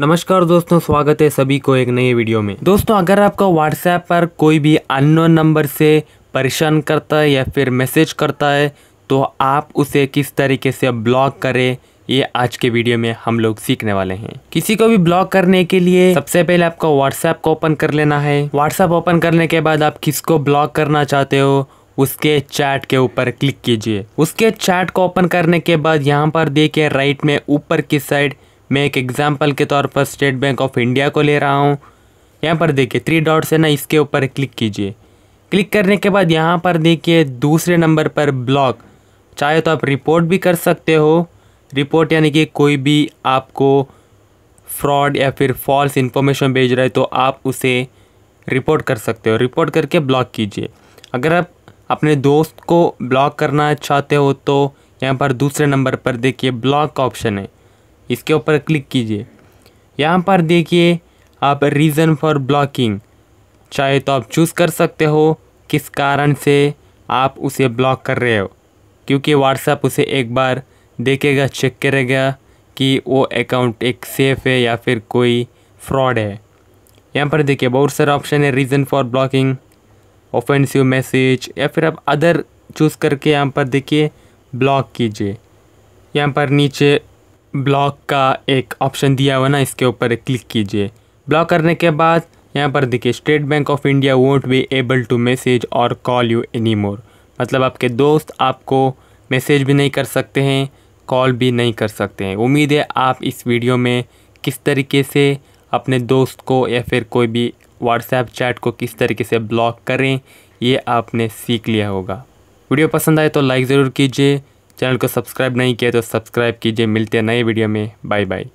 नमस्कार दोस्तों स्वागत है सभी को एक नए वीडियो में दोस्तों अगर आपका व्हाट्सएप पर कोई भी अननोन नंबर से परेशान करता है या फिर मैसेज करता है तो आप उसे किस तरीके से ब्लॉक करें ये आज के वीडियो में हम लोग सीखने वाले हैं किसी को भी ब्लॉक करने के लिए सबसे पहले आपको व्हाट्सएप को ओपन कर लेना है व्हाट्सएप ओपन करने के बाद आप किसको ब्लॉक करना चाहते हो उसके चैट के ऊपर क्लिक कीजिए उसके चैट को ओपन करने के बाद यहाँ पर देखिए राइट में ऊपर की साइड मैं एक एग्ज़ाम्पल के तौर पर स्टेट बैंक ऑफ इंडिया को ले रहा हूँ यहाँ पर देखिए थ्री डॉट्स है ना इसके ऊपर क्लिक कीजिए क्लिक करने के बाद यहाँ पर देखिए दूसरे नंबर पर ब्लॉक चाहे तो आप रिपोर्ट भी कर सकते हो रिपोर्ट यानी कि कोई भी आपको फ्रॉड या फिर फॉल्स इन्फॉर्मेशन भेज रहा है तो आप उसे रिपोर्ट कर सकते हो रिपोर्ट करके ब्लॉक कीजिए अगर आप अपने दोस्त को ब्लॉक करना चाहते हो तो यहाँ पर दूसरे नंबर पर देखिए ब्लॉक का ऑप्शन है इसके ऊपर क्लिक कीजिए यहाँ पर देखिए आप रीज़न फॉर ब्लॉकिंग चाहे तो आप चूज़ कर सकते हो किस कारण से आप उसे ब्लॉक कर रहे हो क्योंकि व्हाट्सएप उसे एक बार देखेगा चेक करेगा कि वो अकाउंट एक सेफ़ है या फिर कोई फ्रॉड है यहाँ पर देखिए बहुत सारे ऑप्शन है reason for blocking offensive message या फिर आप अदर चूज़ करके यहाँ पर देखिए ब्लॉक कीजिए यहाँ पर नीचे ब्लॉक का एक ऑप्शन दिया हुआ ना इसके ऊपर क्लिक कीजिए ब्लॉक करने के बाद यहाँ पर देखिए State Bank of India won't be able to message और कॉल यू एनी मोर मतलब आपके दोस्त आपको मैसेज भी नहीं कर सकते हैं कॉल भी नहीं कर सकते हैं उम्मीद है आप इस वीडियो में किस तरीके से अपने दोस्त को या फिर कोई भी व्हाट्सएप चैट को किस तरीके से ब्लॉक करें ये आपने सीख लिया होगा वीडियो पसंद आए तो लाइक ज़रूर कीजिए चैनल को सब्सक्राइब नहीं किया तो सब्सक्राइब कीजिए मिलते हैं नए वीडियो में बाय बाय